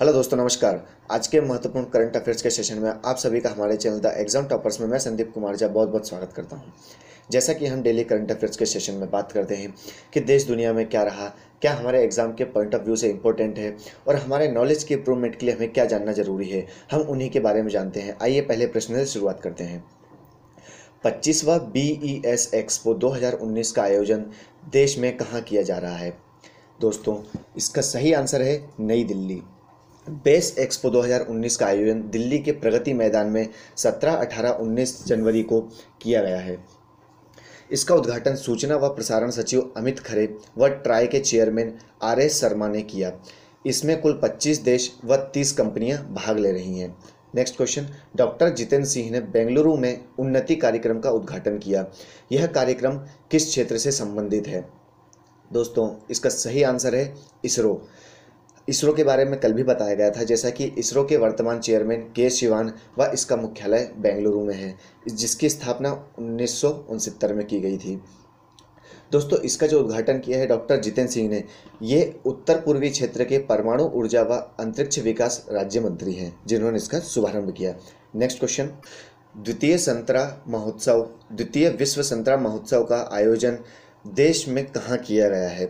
hello दोस्तों नमस्कार आज के महत्वपूर्ण करंट अफेयर्स के सेशन में आप सभी का हमारे चैनल द एग्जाम टॉपर्स में मैं संदीप कुमार झा बहुत बहुत स्वागत करता हूं जैसा कि हम डेली करंट अफेयर्स के सेशन में बात करते हैं कि देश दुनिया में क्या रहा क्या हमारे एग्ज़ाम के पॉइंट ऑफ व्यू से इंपॉर्टेंट है और हमारे नॉलेज के इम्प्रूवमेंट के लिए हमें क्या जानना जरूरी है हम उन्हीं के बारे में जानते हैं आइए पहले प्रश्न से शुरुआत करते हैं पच्चीसवा बी ई एस एक्सपो 2019 का आयोजन देश में कहाँ किया जा रहा है दोस्तों इसका सही आंसर है नई दिल्ली बेस एक्सपो 2019 का आयोजन दिल्ली के प्रगति मैदान में 17, 18, 19 जनवरी को किया गया है इसका उद्घाटन सूचना व प्रसारण सचिव अमित खरे व ट्राई के चेयरमैन आर एस शर्मा ने किया इसमें कुल 25 देश व 30 कंपनियां भाग ले रही हैं next question doctor Jitendra Singh ने बेंगलुरु में उन्नति कार्यक्रम का उद्घाटन किया यह कार्यक्रम किस क्षेत्र से संबंधित है दोस्तों इसका सही आंसर है इसरो इसरो के बारे में कल भी बताया गया था जैसा कि इसरो के वर्तमान चेयरमैन के शिवान व इसका मुख्यालय बेंगलुरु में है जिसकी स्थापना उन्नीस में की गई थी दोस्तों इसका जो उद्घाटन किया है डॉक्टर जितेंद्र सिंह ने ये उत्तर पूर्वी क्षेत्र के परमाणु ऊर्जा व अंतरिक्ष विकास राज्य मंत्री हैं जिन्होंने इसका शुभारंभ किया नेक्स्ट क्वेश्चन द्वितीय संतरा महोत्सव द्वितीय विश्व संतरा महोत्सव का आयोजन देश में कहाँ किया गया है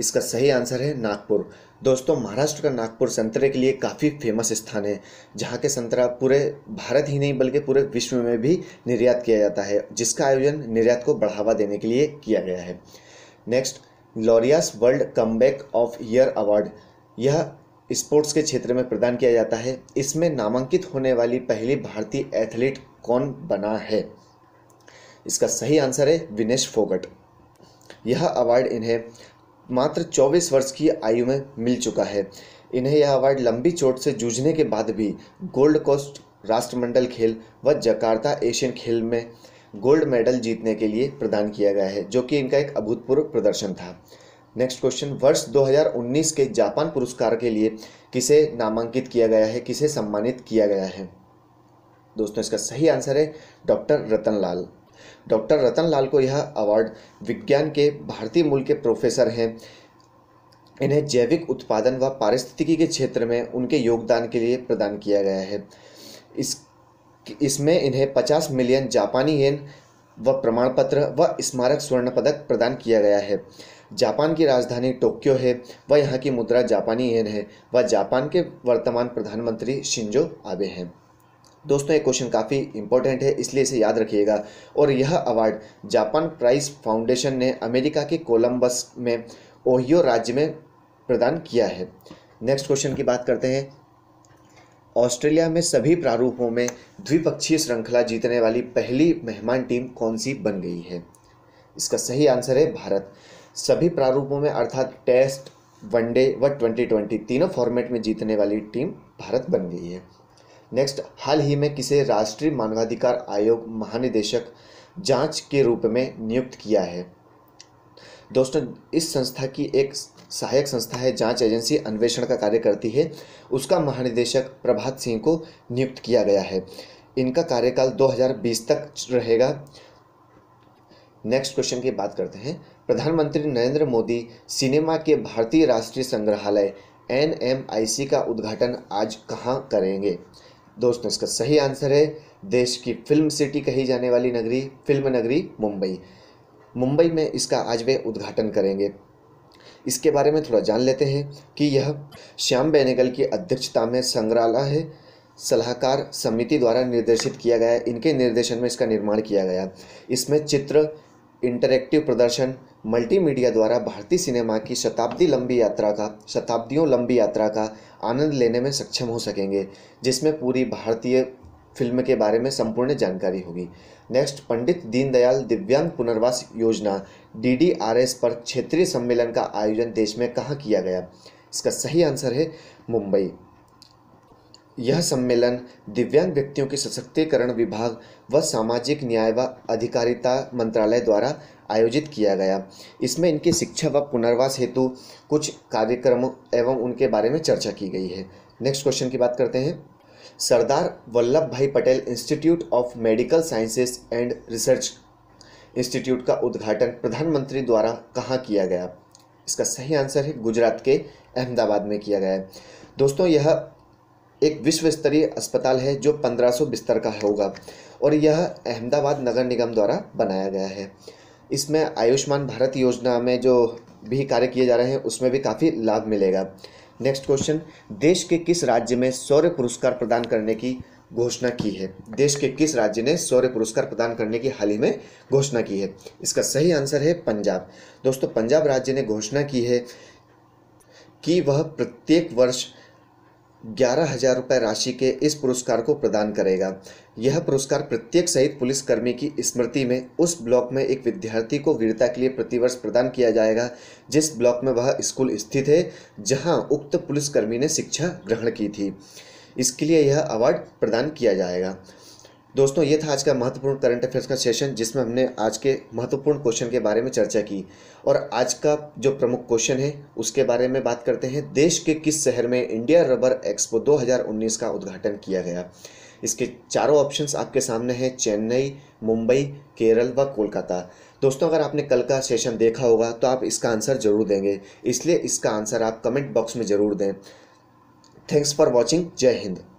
इसका सही आंसर है नागपुर दोस्तों महाराष्ट्र का नागपुर संतरे के लिए काफ़ी फेमस स्थान है जहाँ के संतरा पूरे भारत ही नहीं बल्कि पूरे विश्व में भी निर्यात किया जाता है जिसका आयोजन निर्यात को बढ़ावा देने के लिए किया गया है next Laureus world comeback of year award यह स्पोर्ट्स के क्षेत्र में प्रदान किया जाता है इसमें नामांकित होने वाली पहली भारतीय एथलीट कौन बना है इसका सही आंसर है विनेश फोगट यह अवार्ड इन्हें मात्र 24 वर्ष की आयु में मिल चुका है इन्हें यह अवार्ड लंबी चोट से जूझने के बाद भी गोल्ड कोस्ट राष्ट्रमंडल खेल व जकार्ता एशियन खेल में गोल्ड मेडल जीतने के लिए प्रदान किया गया है जो कि इनका एक अभूतपूर्व प्रदर्शन था नेक्स्ट क्वेश्चन वर्ष 2019 के जापान पुरस्कार के लिए किसे नामांकित किया गया है किसे सम्मानित किया गया है दोस्तों इसका सही आंसर है डॉक्टर रतनलाल डॉक्टर रतन लाल को यह अवार्ड विज्ञान के भारतीय मूल के प्रोफेसर हैं इन्हें जैविक उत्पादन व पारिस्थितिकी के क्षेत्र में उनके योगदान के लिए प्रदान किया गया है इस इसमें इन्हें 50 मिलियन जापानी येन व प्रमाण पत्र व स्मारक स्वर्ण पदक प्रदान किया गया है जापान की राजधानी टोक्यो है व यहाँ की मुद्रा जापानी येन है व जापान के वर्तमान प्रधानमंत्री शिंजो आबे हैं दोस्तों ये क्वेश्चन काफ़ी इंपॉर्टेंट है इसलिए इसे याद रखिएगा और यह अवार्ड जापान प्राइस फाउंडेशन ने अमेरिका के कोलंबस में ओहियो राज्य में प्रदान किया है नेक्स्ट क्वेश्चन की बात करते हैं ऑस्ट्रेलिया में सभी प्रारूपों में द्विपक्षीय श्रृंखला जीतने वाली पहली मेहमान टीम कौन सी बन गई है इसका सही आंसर है भारत सभी प्रारूपों में अर्थात टेस्ट वनडे व ट्वेंटी ट्वेंटी तीनों फॉर्मेट में जीतने वाली टीम भारत बन गई है नेक्स्ट हाल ही में किसे राष्ट्रीय मानवाधिकार आयोग महानिदेशक जांच के रूप में नियुक्त किया है दोस्तों इस संस्था की एक सहायक संस्था है जांच एजेंसी अन्वेषण का कार्य करती है उसका महानिदेशक प्रभात सिंह को नियुक्त किया गया है इनका कार्यकाल 2020 तक रहेगा नेक्स्ट क्वेश्चन की बात करते हैं प्रधानमंत्री नरेंद्र मोदी सिनेमा के भारतीय राष्ट्रीय संग्रहालय एन का उद्घाटन आज कहाँ करेंगे दोस्तों इसका सही आंसर है देश की फिल्म सिटी कही जाने वाली नगरी फिल्म नगरी मुंबई मुंबई में इसका आज वे उद्घाटन करेंगे इसके बारे में थोड़ा जान लेते हैं कि यह श्याम बेनेगल की अध्यक्षता में संग्रहालय है सलाहकार समिति द्वारा निर्देशित किया गया इनके निर्देशन में इसका निर्माण किया गया इसमें चित्र इंटरैक्टिव प्रदर्शन मल्टीमीडिया द्वारा भारतीय सिनेमा की शताब्दी लंबी यात्रा का शताब्दियों लंबी यात्रा का आनंद लेने में सक्षम हो सकेंगे जिसमें पूरी भारतीय फिल्म के बारे में संपूर्ण जानकारी होगी नेक्स्ट पंडित दीनदयाल दिव्यांग पुनर्वास योजना डीडीआरएस पर क्षेत्रीय सम्मेलन का आयोजन देश में कहाँ किया गया इसका सही आंसर है मुंबई यह सम्मेलन दिव्यांग व्यक्तियों के सशक्तिकरण विभाग व सामाजिक न्याय व अधिकारिता मंत्रालय द्वारा आयोजित किया गया इसमें इनके शिक्षा व पुनर्वास हेतु कुछ कार्यक्रम एवं उनके बारे में चर्चा की गई है नेक्स्ट क्वेश्चन की बात करते हैं Sardar Vallabh Bhai Patel institute of medical sciences and research institute का उद्घाटन प्रधानमंत्री द्वारा कहाँ किया गया इसका सही आंसर है गुजरात के अहमदाबाद में किया गया है दोस्तों यह एक विश्व स्तरीय अस्पताल है जो 1500 बिस्तर का होगा और यह अहमदाबाद नगर निगम द्वारा बनाया गया है इसमें आयुष्मान भारत योजना में जो भी कार्य किए जा रहे हैं उसमें भी काफ़ी लाभ मिलेगा नेक्स्ट क्वेश्चन देश के किस राज्य में शौर्य पुरस्कार प्रदान करने की घोषणा की है देश के किस राज्य ने शौर्य पुरस्कार प्रदान करने की हाल ही में घोषणा की है इसका सही आंसर है पंजाब दोस्तों पंजाब राज्य ने घोषणा की है कि वह प्रत्येक वर्ष ग्यारह हजार रुपये राशि के इस पुरस्कार को प्रदान करेगा यह पुरस्कार प्रत्येक शहीद पुलिसकर्मी की स्मृति में उस ब्लॉक में एक विद्यार्थी को वीरता के लिए प्रतिवर्ष प्रदान किया जाएगा जिस ब्लॉक में वह स्कूल स्थित है जहां उक्त पुलिसकर्मी ने शिक्षा ग्रहण की थी इसके लिए यह अवार्ड प्रदान किया जाएगा दोस्तों ये था आज का महत्वपूर्ण करंट अफेयर्स का सेशन जिसमें हमने आज के महत्वपूर्ण क्वेश्चन के बारे में चर्चा की और आज का जो प्रमुख क्वेश्चन है उसके बारे में बात करते हैं देश के किस शहर में इंडिया रबर एक्सपो 2019 का उद्घाटन किया गया इसके चारों ऑप्शंस आपके सामने हैं चेन्नई मुंबई केरल व कोलकाता दोस्तों अगर आपने कल का सेशन देखा होगा तो आप इसका आंसर ज़रूर देंगे इसलिए इसका आंसर आप कमेंट बॉक्स में ज़रूर दें थैंक्स फॉर वॉचिंग जय हिंद